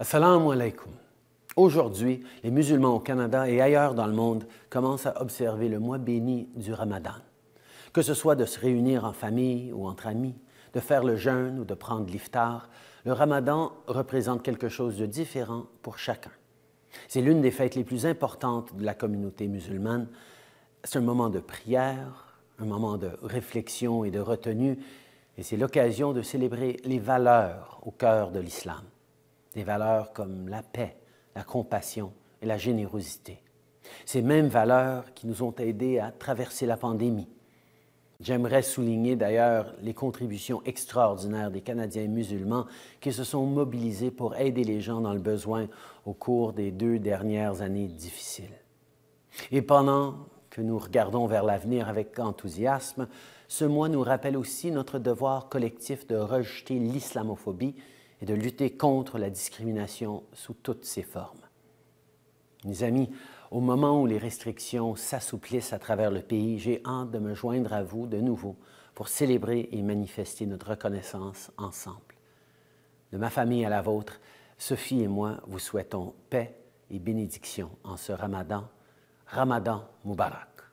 Assalamu alaikum. Aujourd'hui, les musulmans au Canada et ailleurs dans le monde commencent à observer le mois béni du Ramadan. Que ce soit de se réunir en famille ou entre amis, de faire le jeûne ou de prendre l'iftar, le Ramadan représente quelque chose de différent pour chacun. C'est l'une des fêtes les plus importantes de la communauté musulmane. C'est un moment de prière, un moment de réflexion et de retenue, et c'est l'occasion de célébrer les valeurs au cœur de l'islam des valeurs comme la paix, la compassion et la générosité. Ces mêmes valeurs qui nous ont aidés à traverser la pandémie. J'aimerais souligner d'ailleurs les contributions extraordinaires des Canadiens musulmans qui se sont mobilisés pour aider les gens dans le besoin au cours des deux dernières années difficiles. Et pendant que nous regardons vers l'avenir avec enthousiasme, ce mois nous rappelle aussi notre devoir collectif de rejeter l'islamophobie et de lutter contre la discrimination sous toutes ses formes. Mes amis, au moment où les restrictions s'assouplissent à travers le pays, j'ai hâte de me joindre à vous de nouveau pour célébrer et manifester notre reconnaissance ensemble. De ma famille à la vôtre, Sophie et moi vous souhaitons paix et bénédiction en ce ramadan. Ramadan Mubarak.